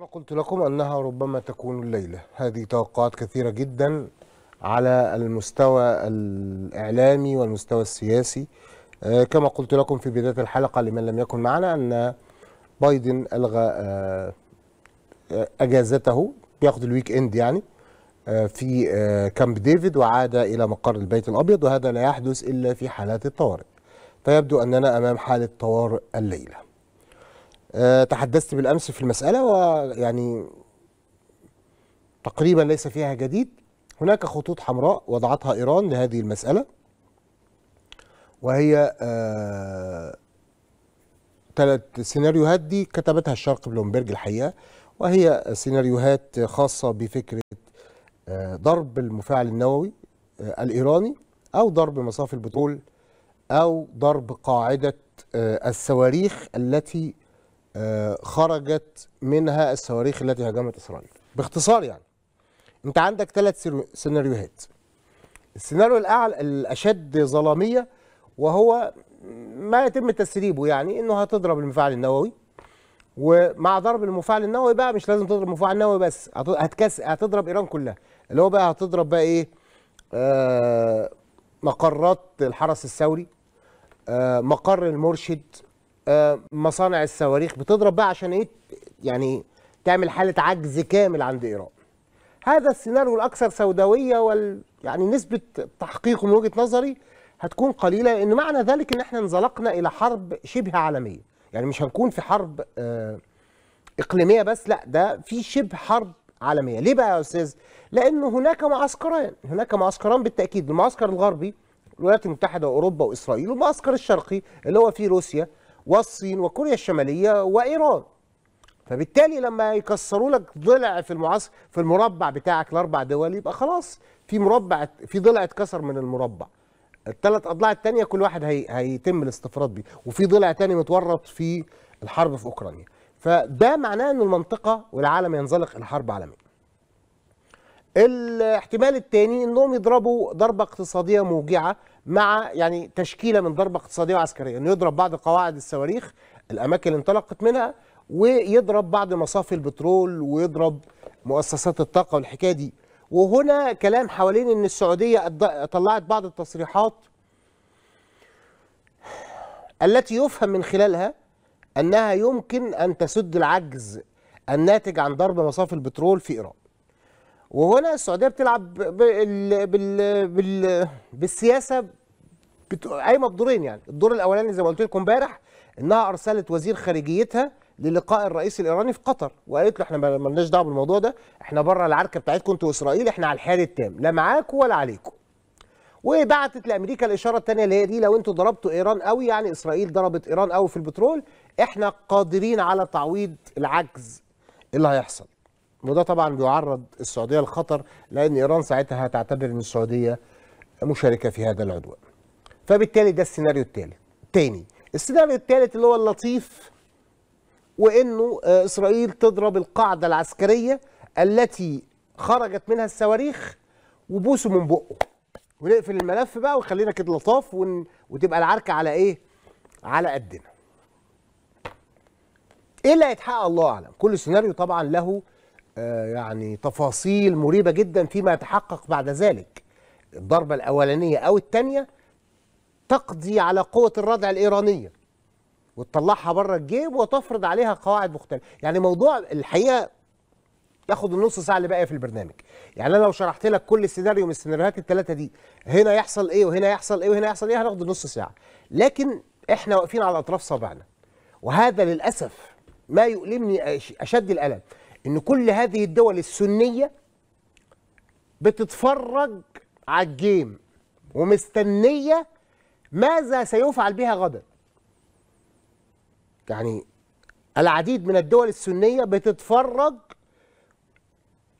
وقلت لكم أنها ربما تكون الليلة هذه توقعات كثيرة جدا على المستوى الإعلامي والمستوى السياسي آه، كما قلت لكم في بداية الحلقة لمن لم يكن معنا أن بايدن ألغى آه، أجازته بياخذ الويك إند يعني آه، في كامب ديفيد وعاد إلى مقر البيت الأبيض وهذا لا يحدث إلا في حالات الطوارئ فيبدو أننا أمام حالة طوارئ الليلة آه، تحدثت بالامس في المساله ويعني تقريبا ليس فيها جديد هناك خطوط حمراء وضعتها ايران لهذه المساله وهي ثلاث آه، سيناريوهات دي كتبتها الشرق بلومبرج الحقيقه وهي سيناريوهات خاصه بفكره آه، ضرب المفاعل النووي الايراني او ضرب مصافي البترول او ضرب قاعده الصواريخ التي آه، خرجت منها الصواريخ التي هاجمت إسرائيل باختصار يعني أنت عندك ثلاث سيناريوهات السيناريو الأعلى الأشد ظلامية وهو ما يتم تسريبه يعني أنه هتضرب المفاعل النووي ومع ضرب المفاعل النووي بقى مش لازم تضرب المفاعل النووي بس هتكس هتضرب ايران كلها اللي هو بقى هتضرب بقى ايه آه مقرات الحرس الثوري آه مقر المرشد آه، مصانع الصواريخ بتضرب بقى عشان ايه يعني تعمل حاله عجز كامل عند ايران هذا السيناريو الاكثر سوداويه وال يعني نسبه تحقيقه من وجهه نظري هتكون قليله لان معنى ذلك ان احنا انزلقنا الى حرب شبه عالميه يعني مش هنكون في حرب آه، اقليميه بس لا ده في شبه حرب عالميه ليه بقى يا استاذ لانه هناك معسكران هناك معسكران بالتاكيد المعسكر الغربي الولايات المتحده واوروبا واسرائيل والمعسكر الشرقي اللي هو في روسيا والصين وكوريا الشمالية وإيران فبالتالي لما يكسروا لك ضلع في المعسكر في المربع بتاعك الاربع دول يبقى خلاص في مربع في ضلع اتكسر من المربع الثلاث اضلاع الثانيه كل واحد هي هيتم الاستفراد بيه وفي ضلع تاني متورط في الحرب في اوكرانيا فده معناه ان المنطقه والعالم ينزلق الى حرب عالميه الاحتمال الثاني انهم يضربوا ضربه اقتصاديه موجعه مع يعني تشكيله من ضربه اقتصاديه وعسكريه انه يضرب بعض قواعد الصواريخ الاماكن اللي انطلقت منها ويضرب بعض مصافي البترول ويضرب مؤسسات الطاقه والحكايه دي وهنا كلام حوالين ان السعوديه طلعت بعض التصريحات التي يفهم من خلالها انها يمكن ان تسد العجز الناتج عن ضرب مصافي البترول في ايران وهنا السعوديه بتلعب بال بال بال بالسياسه بت... قايمه بدورين يعني الدور الاولاني زي ما قلت لكم امبارح انها ارسلت وزير خارجيتها للقاء الرئيس الايراني في قطر وقالت له احنا ما لناش دعوه بالموضوع ده احنا بره العركه بتاعتكم انتوا واسرائيل احنا على الحال التام لا معاكم ولا عليكم وبعتت لامريكا الاشاره الثانيه اللي هي دي لو انتوا ضربتوا ايران قوي يعني اسرائيل ضربت ايران قوي في البترول احنا قادرين على تعويض العجز اللي هيحصل وده طبعا بيعرض السعوديه للخطر لان ايران ساعتها هتعتبر ان السعوديه مشاركه في هذا العدوان. فبالتالي ده السيناريو الثالث. تاني السيناريو الثالث اللي هو اللطيف وانه آه، اسرائيل تضرب القاعده العسكريه التي خرجت منها الصواريخ وبوسه من بقه ونقفل الملف بقى وخلينا كده لطاف ون... وتبقى العركه على ايه؟ على قدنا. ايه اللي هيتحقق الله اعلم، كل سيناريو طبعا له آه، يعني تفاصيل مريبة جدا فيما يتحقق بعد ذلك الضربة الأولانية أو الثانية تقضي على قوة الردع الإيرانية وتطلعها بره الجيب وتفرض عليها قواعد مختلفة يعني موضوع الحقيقة ياخد النص ساعة اللي باقية في البرنامج يعني أنا لو شرحت لك كل سيناريو من السيناريوهات الثلاثة دي هنا يحصل إيه وهنا يحصل إيه وهنا يحصل إيه هناخد النص ساعة لكن إحنا واقفين على أطراف صابعنا وهذا للأسف ما يؤلمني أشد الألم ان كل هذه الدول السنيه بتتفرج على الجيم ومستنيه ماذا سيفعل بها غدا يعني العديد من الدول السنيه بتتفرج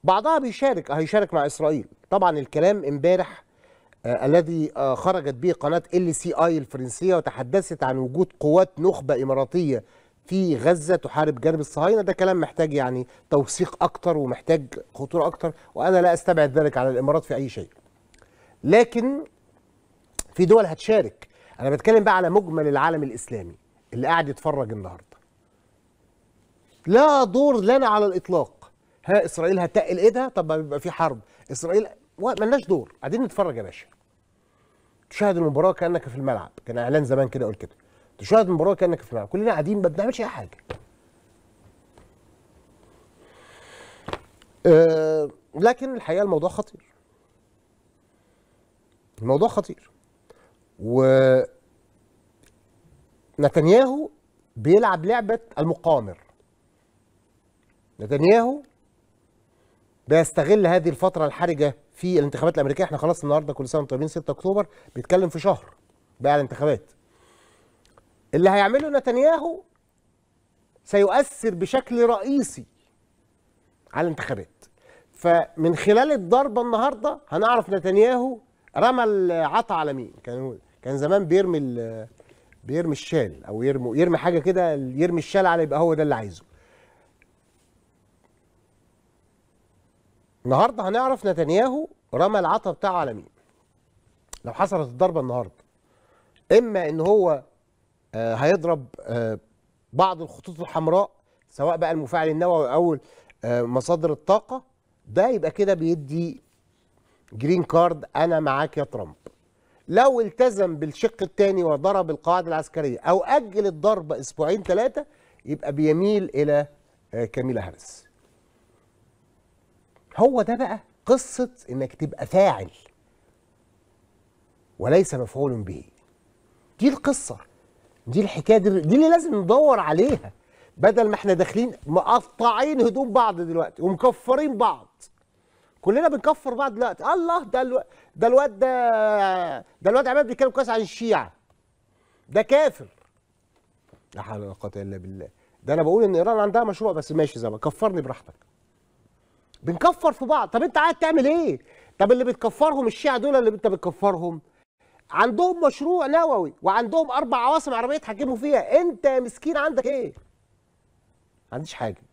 بعضها بيشارك هيشارك مع اسرائيل طبعا الكلام امبارح آه الذي آه خرجت به قناه ال سي اي الفرنسيه وتحدثت عن وجود قوات نخبه اماراتيه في غزه تحارب جانب الصهاينه ده كلام محتاج يعني توثيق اكتر ومحتاج خطوره اكتر وانا لا استبعد ذلك على الامارات في اي شيء. لكن في دول هتشارك انا بتكلم بقى على مجمل العالم الاسلامي اللي قاعد يتفرج النهارده. لا دور لنا على الاطلاق. ها اسرائيل هتقل ايدها طب بيبقى في حرب اسرائيل ملناش دور قاعدين نتفرج يا باشا. تشاهد المباراه كانك في الملعب كان اعلان زمان كده يقول كده. تشاهد المباراه كانك في الملعب كلنا قاعدين ما بنعملش اي حاجه أه لكن الحقيقه الموضوع خطير الموضوع خطير و نتنياهو بيلعب لعبه المقامر نتنياهو بيستغل هذه الفتره الحرجه في الانتخابات الامريكيه احنا خلاص النهارده كل سنه وانتم طيبين 6 اكتوبر بيتكلم في شهر بقى الانتخابات اللي هيعمله نتنياهو سيؤثر بشكل رئيسي على الانتخابات فمن خلال الضربه النهارده هنعرف نتنياهو رمى العطا على مين كان كان زمان بيرمي بيرمي الشال او يرمي يرمي حاجه كده يرمي الشال على يبقى هو ده اللي عايزه النهارده هنعرف نتنياهو رمى العطا بتاعه على مين لو حصلت الضربه النهارده اما ان هو آه، هيضرب آه، بعض الخطوط الحمراء سواء بقى المفاعل النووي او آه، مصادر الطاقه ده يبقى كده بيدي جرين كارد انا معاك يا ترامب لو التزم بالشق الثاني وضرب القواعد العسكريه او اجل الضرب اسبوعين ثلاثه يبقى بيميل الى كاميلا هاريس هو ده بقى قصه انك تبقى فاعل وليس مفعول به دي القصه دي الحكايه دي, دي اللي لازم ندور عليها بدل ما احنا داخلين مقطعين هدوم بعض دلوقتي ومكفرين بعض كلنا بنكفر بعض دلوقتي الله ده الو... ده الواد ده ده الواد عماد بيتكلم كويس عن الشيعه ده كافر لا حول ولا قوه الا بالله ده انا بقول ان ايران عندها مشروع بس ماشي زي ما كفرني براحتك بنكفر في بعض طب انت قاعد تعمل ايه طب اللي بتكفرهم الشيعه دول اللي انت بتكفرهم عندهم مشروع نووي وعندهم اربع عواصم عربيه يتحكموا فيها انت يا مسكين عندك ايه عنديش حاجه